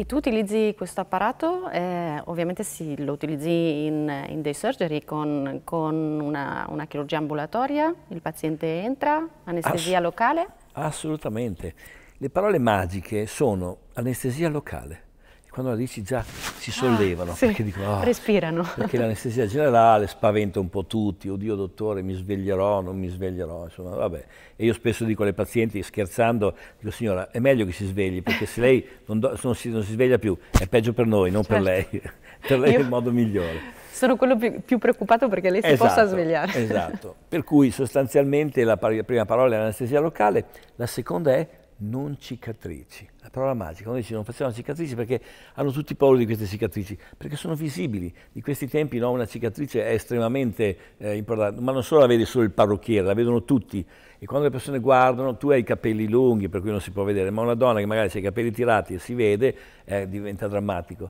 E tu utilizzi questo apparato, eh, ovviamente sì, lo utilizzi in, in dei surgery con, con una, una, chirurgia ambulatoria, il paziente entra, anestesia Ass locale? Assolutamente. Le parole magiche sono anestesia locale. Quando la dici già si sollevano, ah, sì. perché dicono, oh, ah, respirano. Perché l'anestesia generale spaventa un po' tutti, oddio dottore mi sveglierò, non mi sveglierò, insomma, vabbè. E io spesso dico alle pazienti, scherzando, dico signora è meglio che si svegli, perché se lei non, do, non, si, non si, sveglia più è peggio per noi, non certo. per lei, per lei io... è il modo migliore sono quello più, più, preoccupato perché lei si esatto, possa svegliare. Esatto, per cui sostanzialmente la, par- la prima parola è anestesia locale, la seconda è non cicatrici la parola magica, quando dice non facciamo cicatrici perché hanno tutti paura di queste cicatrici, perché sono visibili. Di questi tempi no, una cicatrice è estremamente eh, importante, ma non solo la vede solo il parrucchiere, la vedono tutti. E quando le persone guardano, tu hai i capelli lunghi, per cui non si può vedere, ma una donna che magari ha i capelli tirati e si vede, eh, diventa drammatico.